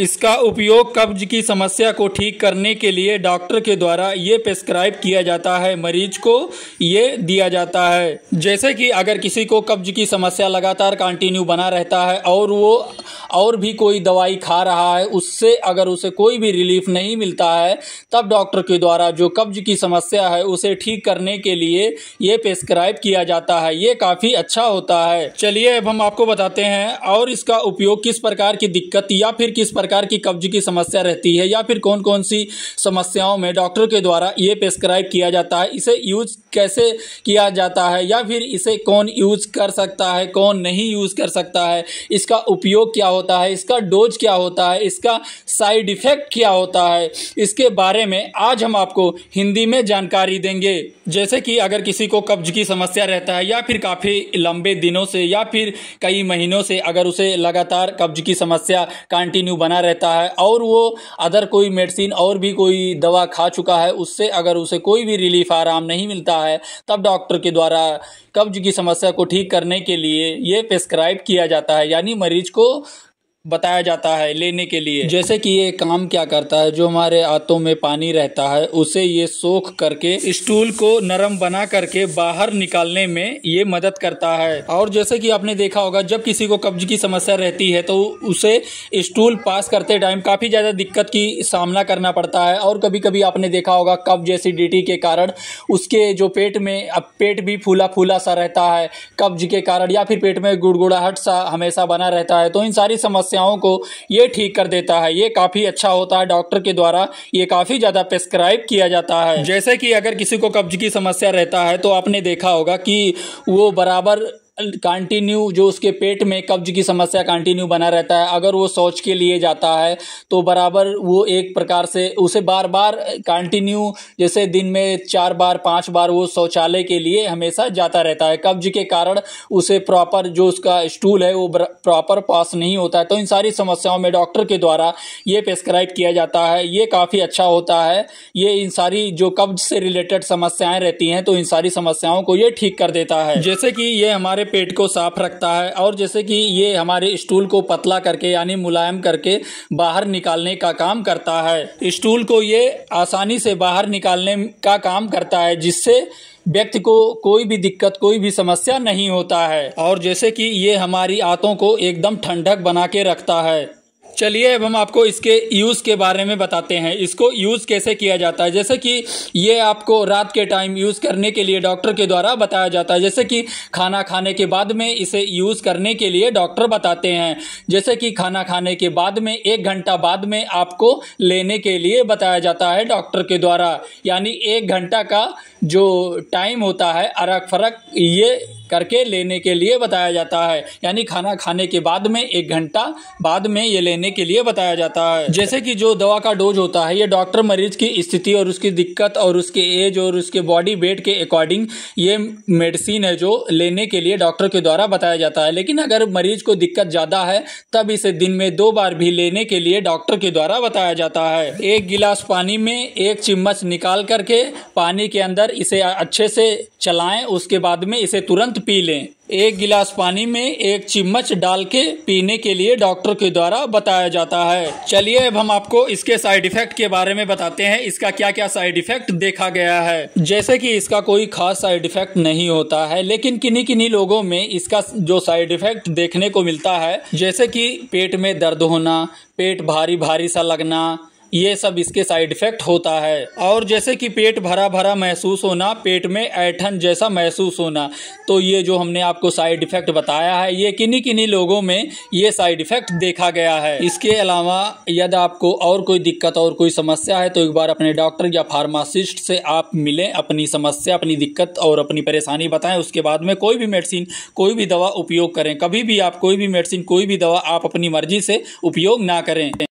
इसका उपयोग कब्ज की समस्या को ठीक करने के लिए डॉक्टर के द्वारा ये प्रेस्क्राइब किया जाता है मरीज को ये दिया जाता है जैसे कि अगर किसी को कब्ज की समस्या लगातार कंटिन्यू बना रहता है और वो और भी कोई दवाई खा रहा है उससे अगर उसे कोई भी रिलीफ नहीं मिलता है तब डॉक्टर के द्वारा जो कब्ज की समस्या है उसे ठीक करने के लिए ये प्रेस्क्राइब किया जाता है ये काफ़ी अच्छा होता है चलिए अब हम आपको बताते हैं और इसका उपयोग किस प्रकार की दिक्कत या फिर किस प्रकार प्रकार की कब्ज की समस्या रहती है या फिर कौन कौन सी समस्याओं में डॉक्टर के द्वारा ये प्रेस्क्राइब किया जाता है इसे यूज कैसे किया जाता है या फिर इसे कौन यूज कर सकता है कौन नहीं यूज कर सकता है इसका उपयोग क्या होता है इसका डोज क्या होता है इसका साइड इफेक्ट क्या होता है इसके बारे में आज हम आपको हिंदी में जानकारी देंगे जैसे कि अगर किसी को कब्ज की समस्या रहता है या फिर काफ़ी लंबे दिनों से या फिर कई महीनों से अगर उसे लगातार कब्ज की समस्या कंटिन्यू बना बना रहता है और वो अदर कोई मेडिसिन और भी कोई दवा खा चुका है उससे अगर उसे कोई भी रिलीफ आराम नहीं मिलता है तब डॉक्टर के द्वारा कब्ज की समस्या को ठीक करने के लिए ये प्रिस्क्राइब किया जाता है यानी मरीज को बताया जाता है लेने के लिए जैसे कि ये काम क्या करता है जो हमारे हाथों में पानी रहता है उसे ये सोख करके स्टूल को नरम बना करके बाहर निकालने में ये मदद करता है और जैसे कि आपने देखा होगा जब किसी को कब्ज की समस्या रहती है तो उसे स्टूल पास करते टाइम काफ़ी ज़्यादा दिक्कत की सामना करना पड़ता है और कभी कभी आपने देखा होगा कब्ज एसिडिटी के कारण उसके जो पेट में अब पेट भी फूला फूला सा रहता है कब्ज के कारण या फिर पेट में गुड़गुड़ाहट सा हमेशा बना रहता है तो इन सारी समस्या समस्याओं को ये ठीक कर देता है ये काफ़ी अच्छा होता है डॉक्टर के द्वारा ये काफ़ी ज़्यादा प्रेस्क्राइब किया जाता है जैसे कि अगर किसी को कब्ज की समस्या रहता है तो आपने देखा होगा कि वो बराबर कंटिन्यू जो उसके पेट में कब्ज की समस्या कंटिन्यू बना रहता है अगर वो शौच के लिए जाता है तो बराबर वो एक प्रकार से उसे बार बार कंटिन्यू जैसे दिन में चार बार पांच बार वो शौचालय के लिए हमेशा जाता रहता है कब्ज के कारण उसे प्रॉपर जो उसका स्टूल है वो प्रॉपर पास नहीं होता है तो इन सारी समस्याओं में डॉक्टर के द्वारा ये प्रेस्क्राइब किया जाता है ये काफ़ी अच्छा होता है ये इन सारी जो कब्ज से रिलेटेड समस्याएं रहती हैं तो इन सारी समस्याओं को ये ठीक कर देता है जैसे कि ये हमारे पेट को साफ रखता है और जैसे कि ये हमारे स्टूल को पतला करके यानी मुलायम करके बाहर निकालने का काम करता है स्टूल को ये आसानी से बाहर निकालने का काम करता है जिससे व्यक्ति को कोई भी दिक्कत कोई भी समस्या नहीं होता है और जैसे कि ये हमारी आंतों को एकदम ठंडक बना के रखता है चलिए अब हम आपको इसके यूज़ के बारे में बताते हैं इसको यूज़ कैसे किया जाता है जैसे कि ये आपको रात के टाइम यूज़ करने के लिए डॉक्टर के द्वारा बताया जाता है जैसे कि खाना खाने के बाद में इसे यूज़ करने के लिए डॉक्टर बताते हैं जैसे कि खाना खाने के बाद में एक घंटा बाद में आपको लेने के लिए बताया जाता है डॉक्टर के द्वारा यानी एक घंटा का जो टाइम होता है अरक फरक ये करके लेने के लिए बताया जाता है यानी खाना खाने के बाद में एक घंटा बाद में ये लेने के लिए बताया जाता है जैसे कि जो दवा का डोज होता है ये डॉक्टर मरीज की स्थिति और उसकी दिक्कत और उसके एज और उसके बॉडी वेट के अकॉर्डिंग ये मेडिसिन है जो लेने के लिए डॉक्टर के द्वारा बताया जाता है लेकिन अगर मरीज को दिक्कत ज़्यादा है तब इसे दिन में दो बार भी लेने के लिए डॉक्टर के द्वारा बताया जाता है एक गिलास पानी में एक चम्मच निकाल करके पानी के अंदर इसे अच्छे से चलाएं उसके बाद में इसे तुरंत पी लें एक गिलास पानी में एक चम्मच डाल के पीने के लिए डॉक्टर के द्वारा बताया जाता है चलिए अब हम आपको इसके साइड इफेक्ट के बारे में बताते हैं इसका क्या क्या साइड इफेक्ट देखा गया है जैसे कि इसका कोई खास साइड इफेक्ट नहीं होता है लेकिन किन्हीं किन्हीं लोगों में इसका जो साइड इफेक्ट देखने को मिलता है जैसे की पेट में दर्द होना पेट भारी भारी सा लगना ये सब इसके साइड इफ़ेक्ट होता है और जैसे कि पेट भरा भरा महसूस होना पेट में ऐठन जैसा महसूस होना तो ये जो हमने आपको साइड इफ़ेक्ट बताया है ये किन्हीं किन्हीं लोगों में ये साइड इफ़ेक्ट देखा गया है इसके अलावा यदि आपको और कोई दिक्कत और कोई समस्या है तो एक बार अपने डॉक्टर या फार्मासिस्ट से आप मिलें अपनी समस्या अपनी दिक्कत और अपनी परेशानी बताएं उसके बाद में कोई भी मेडिसिन कोई भी दवा उपयोग करें कभी भी आप कोई भी मेडिसिन कोई भी दवा आप अपनी मर्जी से उपयोग ना करें